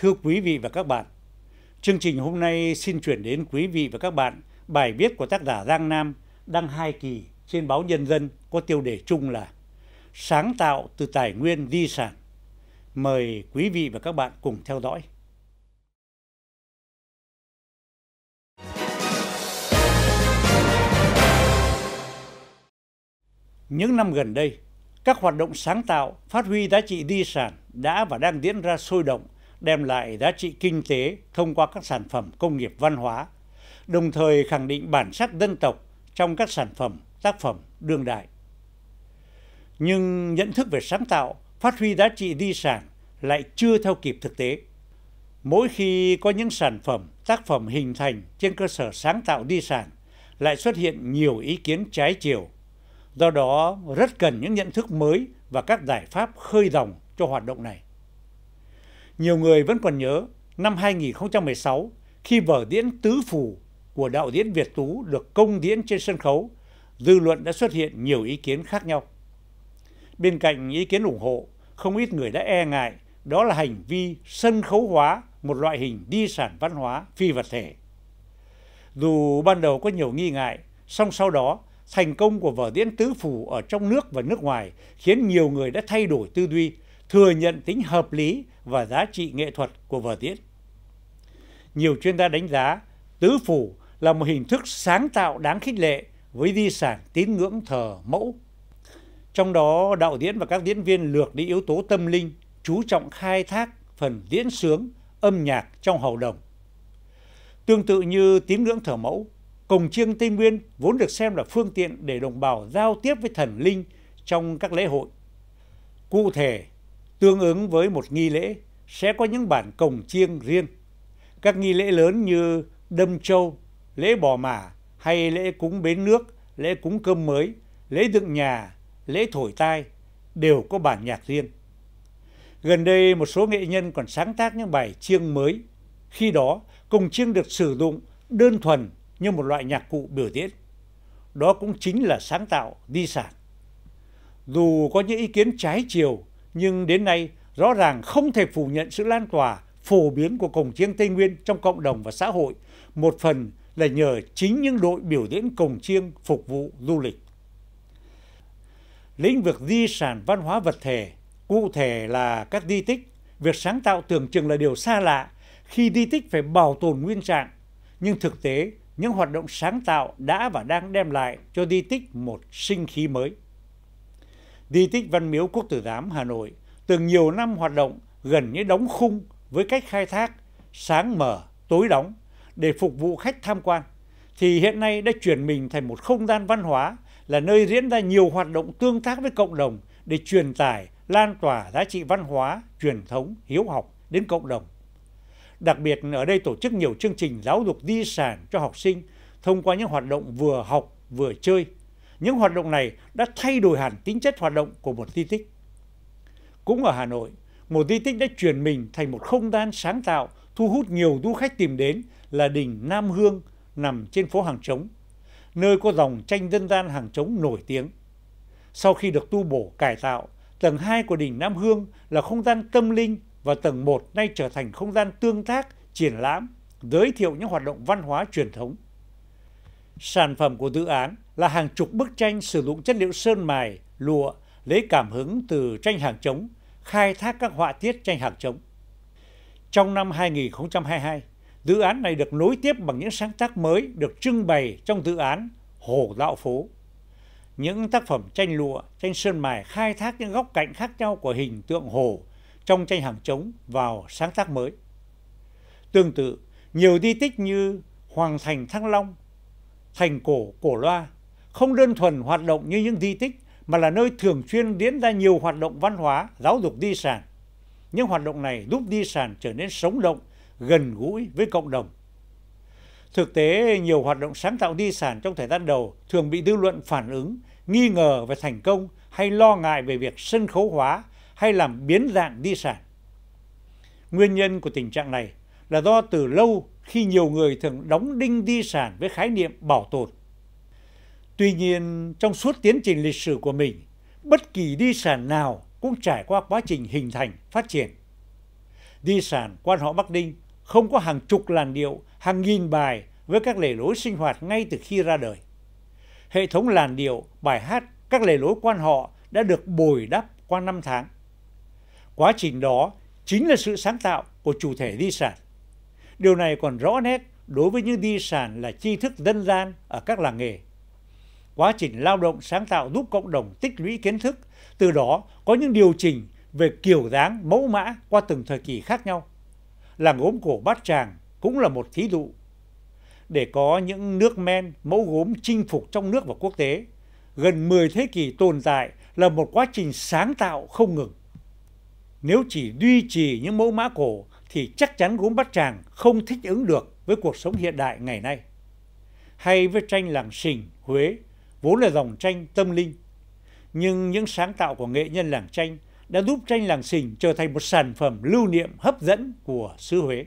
thưa quý vị và các bạn chương trình hôm nay xin chuyển đến quý vị và các bạn bài viết của tác giả giang nam đăng hai kỳ trên báo nhân dân có tiêu đề chung là sáng tạo từ tài nguyên di sản mời quý vị và các bạn cùng theo dõi những năm gần đây các hoạt động sáng tạo phát huy giá trị di sản đã và đang diễn ra sôi động đem lại giá trị kinh tế thông qua các sản phẩm công nghiệp văn hóa đồng thời khẳng định bản sắc dân tộc trong các sản phẩm tác phẩm đương đại nhưng nhận thức về sáng tạo phát huy giá trị di sản lại chưa theo kịp thực tế mỗi khi có những sản phẩm tác phẩm hình thành trên cơ sở sáng tạo di sản lại xuất hiện nhiều ý kiến trái chiều do đó rất cần những nhận thức mới và các giải pháp khơi dòng cho hoạt động này nhiều người vẫn còn nhớ năm 2016 khi vở diễn tứ phủ của đạo diễn việt tú được công diễn trên sân khấu dư luận đã xuất hiện nhiều ý kiến khác nhau bên cạnh ý kiến ủng hộ không ít người đã e ngại đó là hành vi sân khấu hóa một loại hình di sản văn hóa phi vật thể dù ban đầu có nhiều nghi ngại song sau đó thành công của vở diễn tứ phủ ở trong nước và nước ngoài khiến nhiều người đã thay đổi tư duy thừa nhận tính hợp lý và giá trị nghệ thuật của vở diễn nhiều chuyên gia đánh giá tứ phủ là một hình thức sáng tạo đáng khích lệ với di sản tín ngưỡng thờ mẫu trong đó đạo diễn và các diễn viên lược đi yếu tố tâm linh chú trọng khai thác phần diễn sướng âm nhạc trong hầu đồng tương tự như tín ngưỡng thờ mẫu cồng chiêng tây nguyên vốn được xem là phương tiện để đồng bào giao tiếp với thần linh trong các lễ hội cụ thể tương ứng với một nghi lễ sẽ có những bản cồng chiêng riêng các nghi lễ lớn như đâm châu lễ bò mả hay lễ cúng bến nước lễ cúng cơm mới lễ dựng nhà lễ thổi tai đều có bản nhạc riêng gần đây một số nghệ nhân còn sáng tác những bài chiêng mới khi đó cồng chiêng được sử dụng đơn thuần như một loại nhạc cụ biểu diễn đó cũng chính là sáng tạo di sản dù có những ý kiến trái chiều nhưng đến nay rõ ràng không thể phủ nhận sự lan tỏa phổ biến của cổng chiêng tây nguyên trong cộng đồng và xã hội một phần là nhờ chính những đội biểu diễn cổng chiêng phục vụ du lịch lĩnh vực di sản văn hóa vật thể cụ thể là các di tích việc sáng tạo tưởng chừng là điều xa lạ khi di tích phải bảo tồn nguyên trạng nhưng thực tế những hoạt động sáng tạo đã và đang đem lại cho di tích một sinh khí mới di tích văn miếu quốc tử giám hà nội từng nhiều năm hoạt động gần như đóng khung với cách khai thác sáng mở tối đóng để phục vụ khách tham quan thì hiện nay đã chuyển mình thành một không gian văn hóa là nơi diễn ra nhiều hoạt động tương tác với cộng đồng để truyền tải lan tỏa giá trị văn hóa truyền thống hiếu học đến cộng đồng đặc biệt ở đây tổ chức nhiều chương trình giáo dục di sản cho học sinh thông qua những hoạt động vừa học vừa chơi những hoạt động này đã thay đổi hẳn tính chất hoạt động của một di tích cũng ở hà nội một di tích đã chuyển mình thành một không gian sáng tạo thu hút nhiều du khách tìm đến là đỉnh nam hương nằm trên phố hàng trống nơi có dòng tranh dân gian hàng trống nổi tiếng sau khi được tu bổ cải tạo tầng 2 của đỉnh Nam Hương là không gian tâm linh và tầng 1 nay trở thành không gian tương tác, triển lãm, giới thiệu những hoạt động văn hóa truyền thống. Sản phẩm của dự án là hàng chục bức tranh sử dụng chất liệu sơn mài lụa lấy cảm hứng từ tranh hàng trống khai thác các họa tiết tranh hàng trống trong năm 2022 dự án này được nối tiếp bằng những sáng tác mới được trưng bày trong dự án Hồ Dạo Phố. Những tác phẩm tranh lụa, tranh sơn mài khai thác những góc cạnh khác nhau của hình tượng hồ trong tranh hàng trống vào sáng tác mới. Tương tự, nhiều di tích như Hoàng Thành Thăng Long, Thành Cổ Cổ Loa không đơn thuần hoạt động như những di tích mà là nơi thường xuyên diễn ra nhiều hoạt động văn hóa, giáo dục di sản. Những hoạt động này giúp di sản trở nên sống động, gần gũi với cộng đồng. Thực tế, nhiều hoạt động sáng tạo di sản trong thời gian đầu thường bị dư luận phản ứng, nghi ngờ về thành công hay lo ngại về việc sân khấu hóa hay làm biến dạng di sản. Nguyên nhân của tình trạng này là do từ lâu khi nhiều người thường đóng đinh di sản với khái niệm bảo tồn tuy nhiên trong suốt tiến trình lịch sử của mình bất kỳ di sản nào cũng trải qua quá trình hình thành phát triển di sản quan họ bắc ninh không có hàng chục làn điệu hàng nghìn bài với các lề lối sinh hoạt ngay từ khi ra đời hệ thống làn điệu bài hát các lề lối quan họ đã được bồi đắp qua năm tháng quá trình đó chính là sự sáng tạo của chủ thể di sản điều này còn rõ nét đối với những di sản là tri thức dân gian ở các làng nghề quá trình lao động sáng tạo giúp cộng đồng tích lũy kiến thức từ đó có những điều chỉnh về kiểu dáng mẫu mã qua từng thời kỳ khác nhau làng gốm cổ bát tràng cũng là một thí dụ để có những nước men mẫu gốm chinh phục trong nước và quốc tế gần 10 thế kỷ tồn tại là một quá trình sáng tạo không ngừng nếu chỉ duy trì những mẫu mã cổ thì chắc chắn gốm bát tràng không thích ứng được với cuộc sống hiện đại ngày nay hay với tranh làng sình huế vốn là dòng tranh tâm linh nhưng những sáng tạo của nghệ nhân làng tranh đã giúp tranh làng sình trở thành một sản phẩm lưu niệm hấp dẫn của xứ Huế.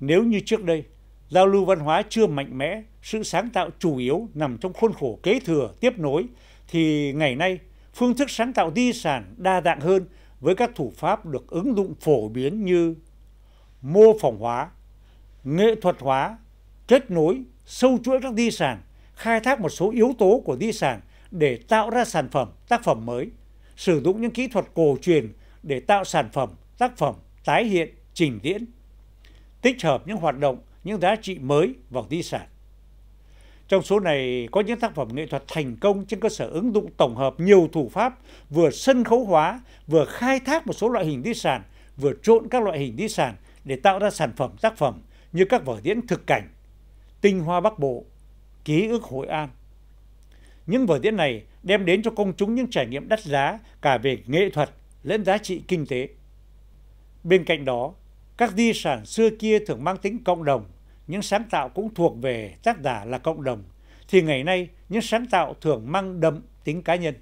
Nếu như trước đây, giao lưu văn hóa chưa mạnh mẽ, sự sáng tạo chủ yếu nằm trong khuôn khổ kế thừa, tiếp nối, thì ngày nay, phương thức sáng tạo di sản đa dạng hơn với các thủ pháp được ứng dụng phổ biến như mô phỏng hóa, nghệ thuật hóa, kết nối, sâu chuỗi các di sản khai thác một số yếu tố của di sản để tạo ra sản phẩm tác phẩm mới sử dụng những kỹ thuật cổ truyền để tạo sản phẩm tác phẩm tái hiện trình diễn tích hợp những hoạt động những giá trị mới vào di sản trong số này có những tác phẩm nghệ thuật thành công trên cơ sở ứng dụng tổng hợp nhiều thủ pháp vừa sân khấu hóa vừa khai thác một số loại hình di sản vừa trộn các loại hình di sản để tạo ra sản phẩm tác phẩm như các vở diễn thực cảnh tinh hoa bắc bộ ký ức hội an những vở diễn này đem đến cho công chúng những trải nghiệm đắt giá cả về nghệ thuật lẫn giá trị kinh tế bên cạnh đó các di sản xưa kia thường mang tính cộng đồng những sáng tạo cũng thuộc về tác giả là cộng đồng thì ngày nay những sáng tạo thường mang đậm tính cá nhân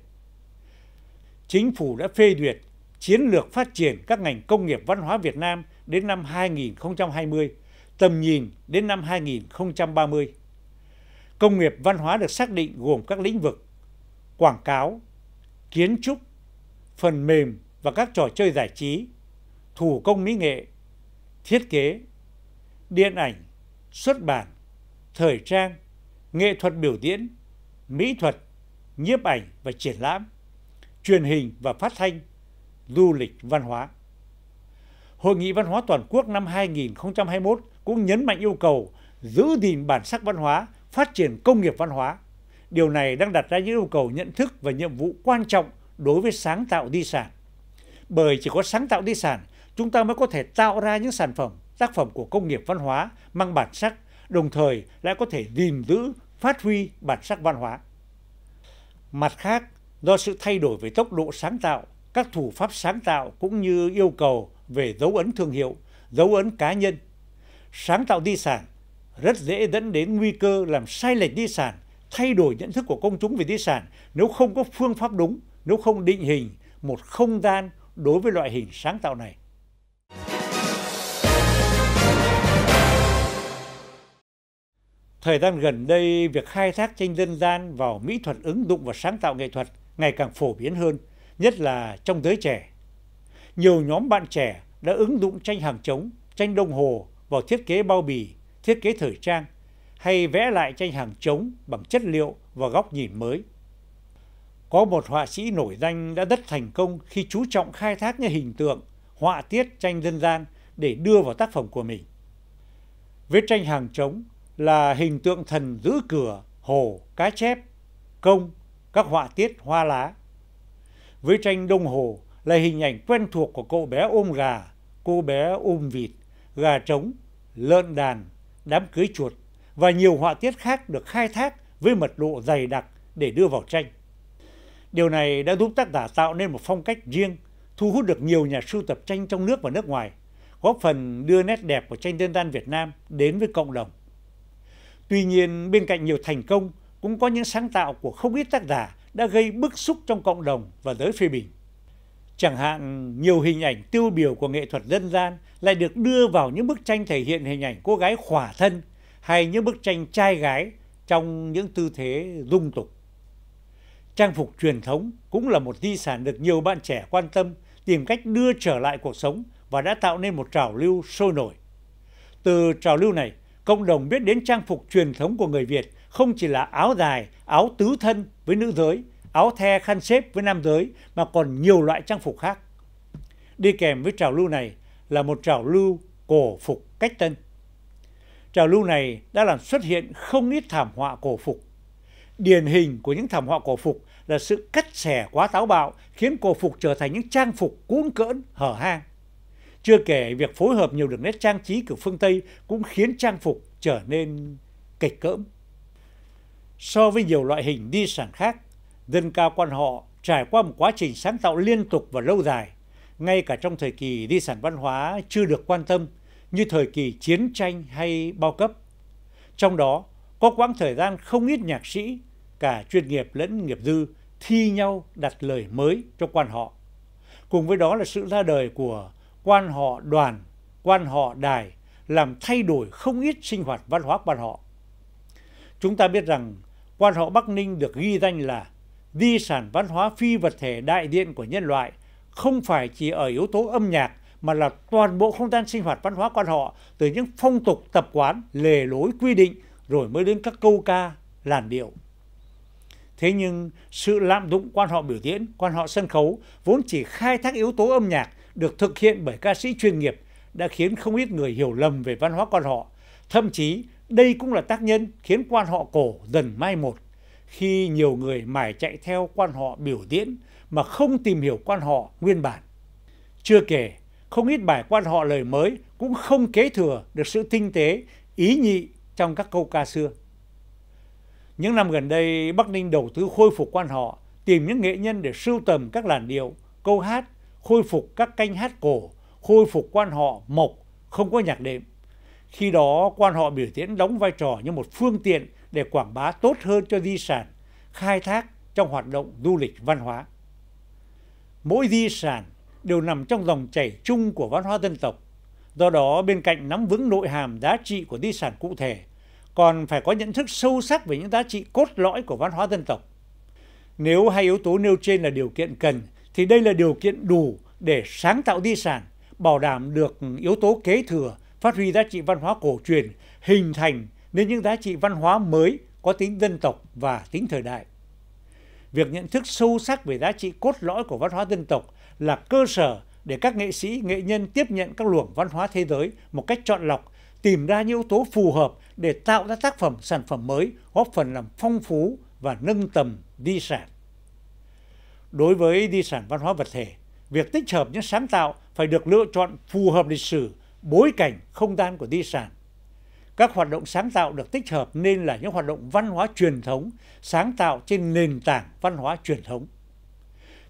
chính phủ đã phê duyệt chiến lược phát triển các ngành công nghiệp văn hóa Việt Nam đến năm 2020, tầm nhìn đến năm 2030 công nghiệp văn hóa được xác định gồm các lĩnh vực quảng cáo kiến trúc phần mềm và các trò chơi giải trí thủ công mỹ nghệ thiết kế điện ảnh xuất bản thời trang nghệ thuật biểu diễn mỹ thuật nhiếp ảnh và triển lãm truyền hình và phát thanh du lịch văn hóa Hội nghị văn hóa toàn quốc năm 2021 cũng nhấn mạnh yêu cầu giữ gìn bản sắc văn hóa phát triển công nghiệp văn hóa điều này đang đặt ra những yêu cầu nhận thức và nhiệm vụ quan trọng đối với sáng tạo di sản bởi chỉ có sáng tạo di sản chúng ta mới có thể tạo ra những sản phẩm tác phẩm của công nghiệp văn hóa mang bản sắc đồng thời lại có thể gìn giữ phát huy bản sắc văn hóa mặt khác do sự thay đổi về tốc độ sáng tạo các thủ pháp sáng tạo cũng như yêu cầu về dấu ấn thương hiệu dấu ấn cá nhân sáng tạo di sản rất dễ dẫn đến nguy cơ làm sai lệch di sản thay đổi nhận thức của công chúng về di sản nếu không có phương pháp đúng nếu không định hình một không gian đối với loại hình sáng tạo này thời gian gần đây việc khai thác tranh dân gian vào mỹ thuật ứng dụng và sáng tạo nghệ thuật ngày càng phổ biến hơn nhất là trong giới trẻ nhiều nhóm bạn trẻ đã ứng dụng tranh hàng trống tranh đồng hồ vào thiết kế bao bì thiết kế thời trang hay vẽ lại tranh hàng trống bằng chất liệu và góc nhìn mới. Có một họa sĩ nổi danh đã rất thành công khi chú trọng khai thác những hình tượng, họa tiết tranh dân gian để đưa vào tác phẩm của mình. Với tranh hàng trống là hình tượng thần giữ cửa, hồ, cá chép, công, các họa tiết hoa lá. Với tranh đông hồ là hình ảnh quen thuộc của cậu bé ôm gà, cô bé ôm vịt, gà trống, lợn đàn, đám cưới chuột và nhiều họa tiết khác được khai thác với mật độ dày đặc để đưa vào tranh. Điều này đã giúp tác giả tạo nên một phong cách riêng, thu hút được nhiều nhà sưu tập tranh trong nước và nước ngoài, góp phần đưa nét đẹp của tranh dân gian Việt Nam đến với cộng đồng. Tuy nhiên, bên cạnh nhiều thành công, cũng có những sáng tạo của không ít tác giả đã gây bức xúc trong cộng đồng và giới phê bình chẳng hạn nhiều hình ảnh tiêu biểu của nghệ thuật dân gian lại được đưa vào những bức tranh thể hiện hình ảnh cô gái khỏa thân hay những bức tranh trai gái trong những tư thế dung tục trang phục truyền thống cũng là một di sản được nhiều bạn trẻ quan tâm tìm cách đưa trở lại cuộc sống và đã tạo nên một trào lưu sôi nổi từ trào lưu này cộng đồng biết đến trang phục truyền thống của người việt không chỉ là áo dài áo tứ thân với nữ giới áo the khăn xếp với nam giới mà còn nhiều loại trang phục khác. Đi kèm với trào lưu này là một trào lưu cổ phục cách tân. Trào lưu này đã làm xuất hiện không ít thảm họa cổ phục. Điển hình của những thảm họa cổ phục là sự cắt xẻ quá táo bạo khiến cổ phục trở thành những trang phục cuốn cỡn, hở hang. Chưa kể việc phối hợp nhiều đường nét trang trí kiểu phương Tây cũng khiến trang phục trở nên kịch cỡm. So với nhiều loại hình di sản khác, dân ca quan họ trải qua một quá trình sáng tạo liên tục và lâu dài ngay cả trong thời kỳ di sản văn hóa chưa được quan tâm như thời kỳ chiến tranh hay bao cấp trong đó có quãng thời gian không ít nhạc sĩ cả chuyên nghiệp lẫn nghiệp dư thi nhau đặt lời mới cho quan họ cùng với đó là sự ra đời của quan họ đoàn quan họ đài làm thay đổi không ít sinh hoạt văn hóa quan họ chúng ta biết rằng quan họ bắc ninh được ghi danh là di sản văn hóa phi vật thể đại diện của nhân loại không phải chỉ ở yếu tố âm nhạc mà là toàn bộ không gian sinh hoạt văn hóa quan họ từ những phong tục tập quán lề lối quy định rồi mới đến các câu ca làn điệu thế nhưng sự lạm dụng quan họ biểu diễn quan họ sân khấu vốn chỉ khai thác yếu tố âm nhạc được thực hiện bởi ca sĩ chuyên nghiệp đã khiến không ít người hiểu lầm về văn hóa quan họ thậm chí đây cũng là tác nhân khiến quan họ cổ dần mai một khi nhiều người mải chạy theo quan họ biểu diễn mà không tìm hiểu quan họ nguyên bản. Chưa kể, không ít bài quan họ lời mới cũng không kế thừa được sự tinh tế, ý nhị trong các câu ca xưa. Những năm gần đây, Bắc Ninh đầu tư khôi phục quan họ, tìm những nghệ nhân để sưu tầm các làn điệu, câu hát, khôi phục các canh hát cổ, khôi phục quan họ mộc, không có nhạc đệm. Khi đó, quan họ biểu diễn đóng vai trò như một phương tiện để quảng bá tốt hơn cho di sản khai thác trong hoạt động du lịch văn hóa mỗi di sản đều nằm trong dòng chảy chung của văn hóa dân tộc do đó bên cạnh nắm vững nội hàm giá trị của di sản cụ thể còn phải có nhận thức sâu sắc về những giá trị cốt lõi của văn hóa dân tộc nếu hai yếu tố nêu trên là điều kiện cần thì đây là điều kiện đủ để sáng tạo di sản bảo đảm được yếu tố kế thừa phát huy giá trị văn hóa cổ truyền hình thành nên những giá trị văn hóa mới có tính dân tộc và tính thời đại. Việc nhận thức sâu sắc về giá trị cốt lõi của văn hóa dân tộc là cơ sở để các nghệ sĩ, nghệ nhân tiếp nhận các luồng văn hóa thế giới một cách chọn lọc, tìm ra những yếu tố phù hợp để tạo ra tác phẩm, sản phẩm mới, góp phần làm phong phú và nâng tầm di sản. Đối với di sản văn hóa vật thể, việc tích hợp những sáng tạo phải được lựa chọn phù hợp lịch sử, bối cảnh, không gian của di sản các hoạt động sáng tạo được tích hợp nên là những hoạt động văn hóa truyền thống sáng tạo trên nền tảng văn hóa truyền thống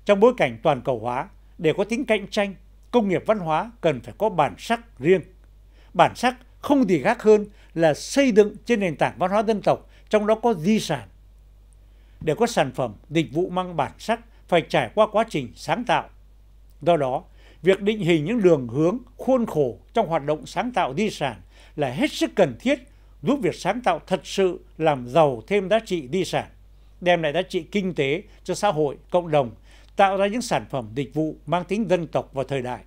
trong bối cảnh toàn cầu hóa để có tính cạnh tranh công nghiệp văn hóa cần phải có bản sắc riêng bản sắc không gì khác hơn là xây dựng trên nền tảng văn hóa dân tộc trong đó có di sản để có sản phẩm dịch vụ mang bản sắc phải trải qua quá trình sáng tạo do đó việc định hình những đường hướng khuôn khổ trong hoạt động sáng tạo di sản là hết sức cần thiết giúp việc sáng tạo thật sự làm giàu thêm giá trị di sản đem lại giá trị kinh tế cho xã hội cộng đồng tạo ra những sản phẩm dịch vụ mang tính dân tộc và thời đại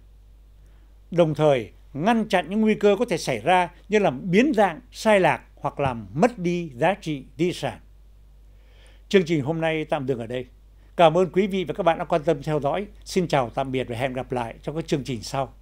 đồng thời ngăn chặn những nguy cơ có thể xảy ra như làm biến dạng sai lạc hoặc làm mất đi giá trị di sản chương trình hôm nay tạm dừng ở đây cảm ơn quý vị và các bạn đã quan tâm theo dõi xin chào tạm biệt và hẹn gặp lại trong các chương trình sau